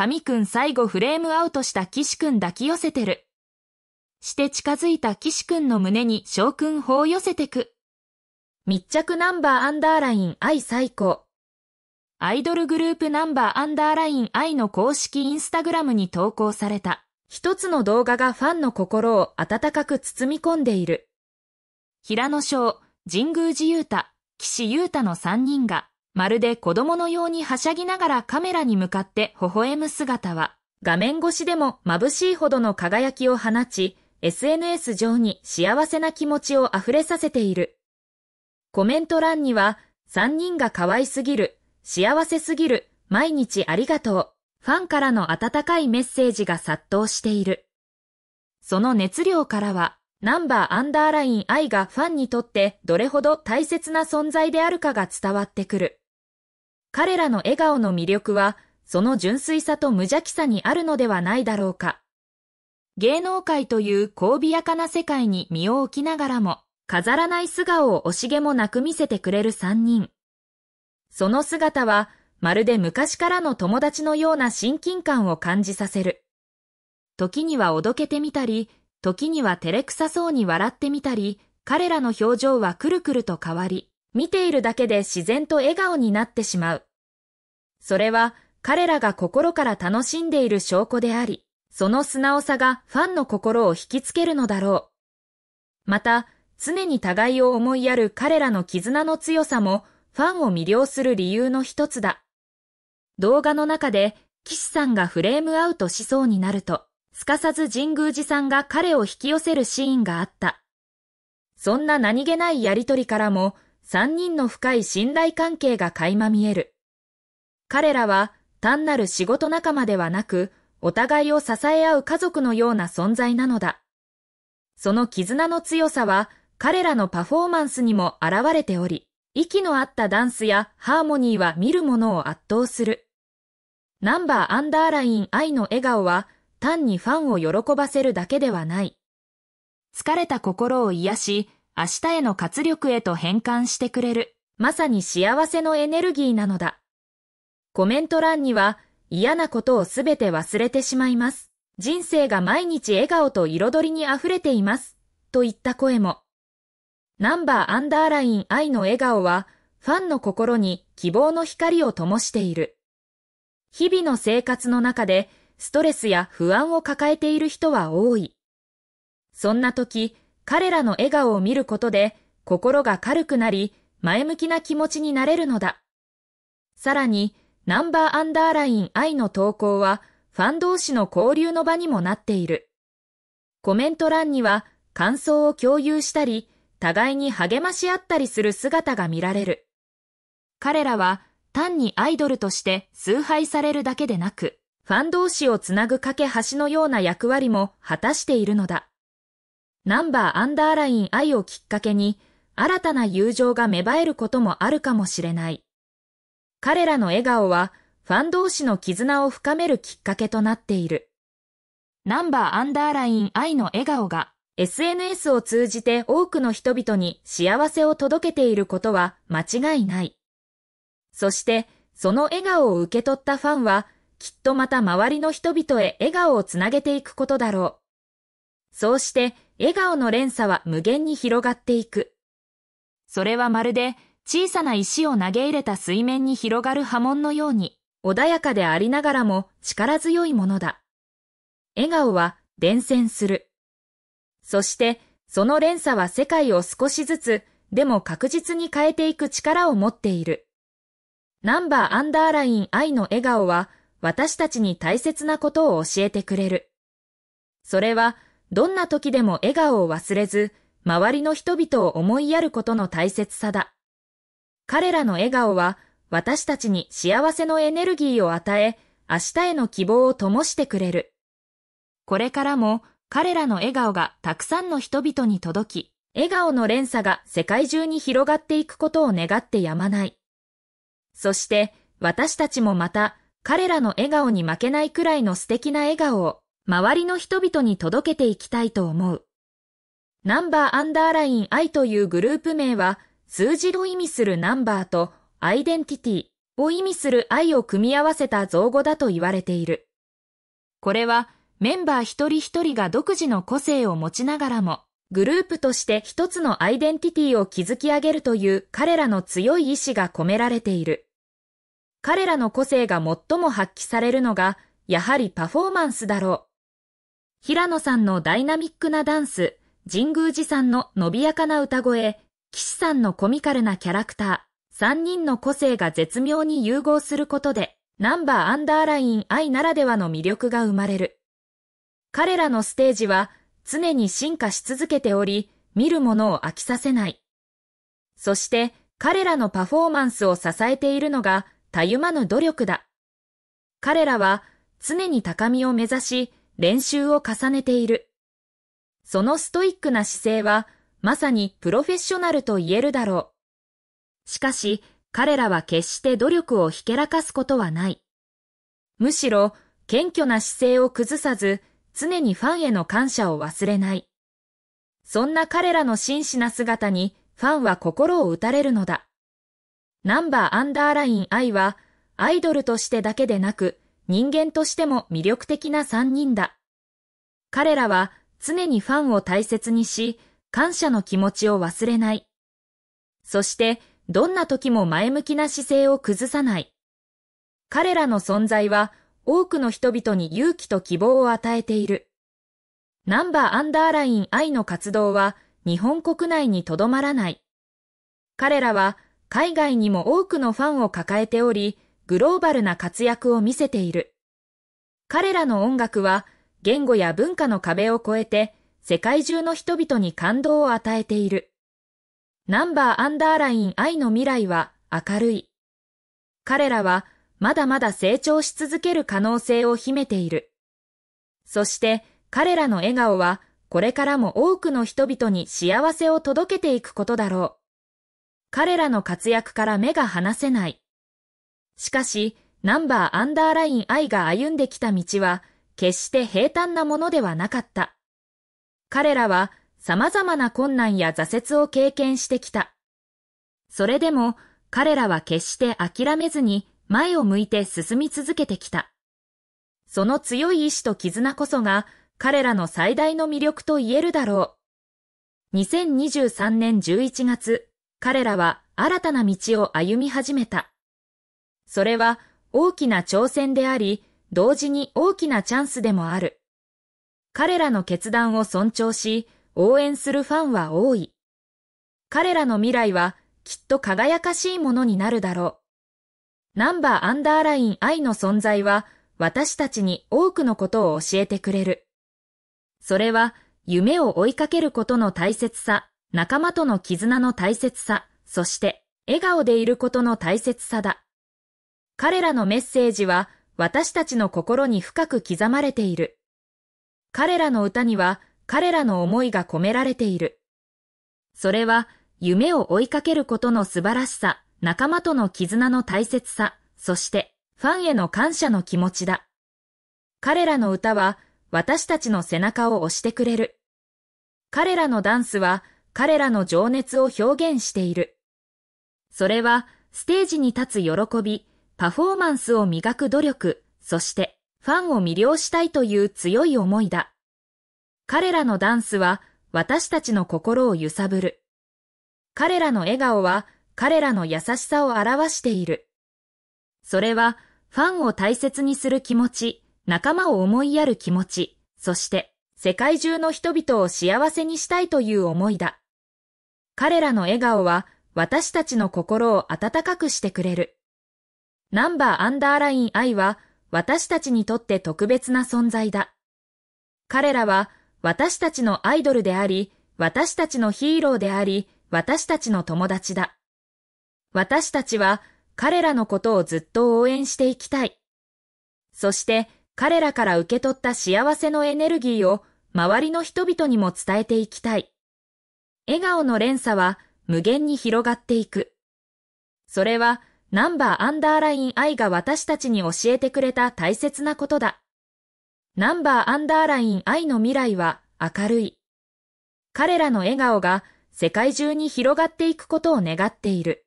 神くん最後フレームアウトした騎士くん抱き寄せてる。して近づいた騎士くんの胸に将軍法寄せてく。密着ナンバーアンダーライン愛最高。アイドルグループナンバーアンダーライン愛の公式インスタグラムに投稿された一つの動画がファンの心を温かく包み込んでいる。平野翔、神宮寺勇太、岸優太の3人がまるで子供のようにはしゃぎながらカメラに向かって微笑む姿は、画面越しでも眩しいほどの輝きを放ち、SNS 上に幸せな気持ちを溢れさせている。コメント欄には、3人が可愛すぎる、幸せすぎる、毎日ありがとう、ファンからの温かいメッセージが殺到している。その熱量からは、ナンバーアンダーライン I がファンにとってどれほど大切な存在であるかが伝わってくる。彼らの笑顔の魅力は、その純粋さと無邪気さにあるのではないだろうか。芸能界という交びやかな世界に身を置きながらも、飾らない素顔を惜しげもなく見せてくれる三人。その姿は、まるで昔からの友達のような親近感を感じさせる。時にはおどけてみたり、時には照れくさそうに笑ってみたり、彼らの表情はくるくると変わり、見ているだけで自然と笑顔になってしまう。それは彼らが心から楽しんでいる証拠であり、その素直さがファンの心を引きつけるのだろう。また、常に互いを思いやる彼らの絆の強さもファンを魅了する理由の一つだ。動画の中で、岸さんがフレームアウトしそうになると、すかさず神宮寺さんが彼を引き寄せるシーンがあった。そんな何気ないやりとりからも、三人の深い信頼関係が垣間見える。彼らは単なる仕事仲間ではなく、お互いを支え合う家族のような存在なのだ。その絆の強さは、彼らのパフォーマンスにも現れており、息の合ったダンスやハーモニーは見るものを圧倒する。ナンバーアンダーライン愛の笑顔は、単にファンを喜ばせるだけではない。疲れた心を癒し、明日への活力へと変換してくれる、まさに幸せのエネルギーなのだ。コメント欄には、嫌なことをすべて忘れてしまいます。人生が毎日笑顔と彩りに溢れています。といった声も。ナンバーアンダーライン愛の笑顔は、ファンの心に希望の光を灯している。日々の生活の中でストレスや不安を抱えている人は多い。そんな時、彼らの笑顔を見ることで心が軽くなり、前向きな気持ちになれるのだ。さらに、ナンバーアンダーライン愛の投稿は、ファン同士の交流の場にもなっている。コメント欄には、感想を共有したり、互いに励まし合ったりする姿が見られる。彼らは、単にアイドルとして崇拝されるだけでなく、ファン同士をつなぐ架け橋のような役割も果たしているのだ。ナンバーアンダーライン愛をきっかけに、新たな友情が芽生えることもあるかもしれない。彼らの笑顔は、ファン同士の絆を深めるきっかけとなっている。ナンバーアンダーライン愛の笑顔が、SNS を通じて多くの人々に幸せを届けていることは間違いない。そして、その笑顔を受け取ったファンは、きっとまた周りの人々へ笑顔をつなげていくことだろう。そうして、笑顔の連鎖は無限に広がっていく。それはまるで、小さな石を投げ入れた水面に広がる波紋のように、穏やかでありながらも力強いものだ。笑顔は伝染する。そして、その連鎖は世界を少しずつ、でも確実に変えていく力を持っている。ナンバーアンダーライン愛の笑顔は、私たちに大切なことを教えてくれる。それは、どんな時でも笑顔を忘れず、周りの人々を思いやることの大切さだ。彼らの笑顔は、私たちに幸せのエネルギーを与え、明日への希望を灯してくれる。これからも、彼らの笑顔がたくさんの人々に届き、笑顔の連鎖が世界中に広がっていくことを願ってやまない。そして、私たちもまた、彼らの笑顔に負けないくらいの素敵な笑顔を周りの人々に届けていきたいと思う。ナンバーアンダーライン I というグループ名は数字を意味するナンバーとアイデンティティを意味する愛を組み合わせた造語だと言われている。これはメンバー一人一人が独自の個性を持ちながらもグループとして一つのアイデンティティを築き上げるという彼らの強い意志が込められている。彼らの個性が最も発揮されるのが、やはりパフォーマンスだろう。平野さんのダイナミックなダンス、神宮寺さんの伸びやかな歌声、岸さんのコミカルなキャラクター、3人の個性が絶妙に融合することで、ナンバーアンダーライン愛ならではの魅力が生まれる。彼らのステージは常に進化し続けており、見るものを飽きさせない。そして彼らのパフォーマンスを支えているのがたゆまぬ努力だ。彼らは常に高みを目指し練習を重ねている。そのストイックな姿勢はまさにプロフェッショナルと言えるだろう。しかし彼らは決して努力をひけらかすことはない。むしろ謙虚な姿勢を崩さず常にファンへの感謝を忘れない。そんな彼らの真摯な姿にファンは心を打たれるのだ。ナンバーアンダーライン I は、アイドルとしてだけでなく、人間としても魅力的な三人だ。彼らは常にファンを大切にし、感謝の気持ちを忘れない。そして、どんな時も前向きな姿勢を崩さない。彼らの存在は、多くの人々に勇気と希望を与えている。ナンバーアンダーライン I の活動は、日本国内にとどまらない。彼らは、海外にも多くのファンを抱えており、グローバルな活躍を見せている。彼らの音楽は、言語や文化の壁を越えて、世界中の人々に感動を与えている。ナンバーアンダーライン愛の未来は明るい。彼らは、まだまだ成長し続ける可能性を秘めている。そして、彼らの笑顔は、これからも多くの人々に幸せを届けていくことだろう。彼らの活躍から目が離せない。しかし、ナンバーアンダーライン I が歩んできた道は、決して平坦なものではなかった。彼らは様々な困難や挫折を経験してきた。それでも彼らは決して諦めずに前を向いて進み続けてきた。その強い意志と絆こそが彼らの最大の魅力と言えるだろう。2023年11月、彼らは新たな道を歩み始めた。それは大きな挑戦であり、同時に大きなチャンスでもある。彼らの決断を尊重し、応援するファンは多い。彼らの未来はきっと輝かしいものになるだろう。ナンバーアンダーライン I の存在は私たちに多くのことを教えてくれる。それは夢を追いかけることの大切さ仲間との絆の大切さ、そして笑顔でいることの大切さだ。彼らのメッセージは私たちの心に深く刻まれている。彼らの歌には彼らの思いが込められている。それは夢を追いかけることの素晴らしさ、仲間との絆の大切さ、そしてファンへの感謝の気持ちだ。彼らの歌は私たちの背中を押してくれる。彼らのダンスは彼らの情熱を表現している。それは、ステージに立つ喜び、パフォーマンスを磨く努力、そしてファンを魅了したいという強い思いだ。彼らのダンスは私たちの心を揺さぶる。彼らの笑顔は彼らの優しさを表している。それはファンを大切にする気持ち、仲間を思いやる気持ち、そして世界中の人々を幸せにしたいという思いだ。彼らの笑顔は私たちの心を温かくしてくれる。ナンバーアンダーライン愛は私たちにとって特別な存在だ。彼らは私たちのアイドルであり、私たちのヒーローであり、私たちの友達だ。私たちは彼らのことをずっと応援していきたい。そして彼らから受け取った幸せのエネルギーを周りの人々にも伝えていきたい。笑顔の連鎖は無限に広がっていく。それは、ナンバーアンダーライン愛が私たちに教えてくれた大切なことだ。ナンバーアンダーライン愛の未来は明るい。彼らの笑顔が世界中に広がっていくことを願っている。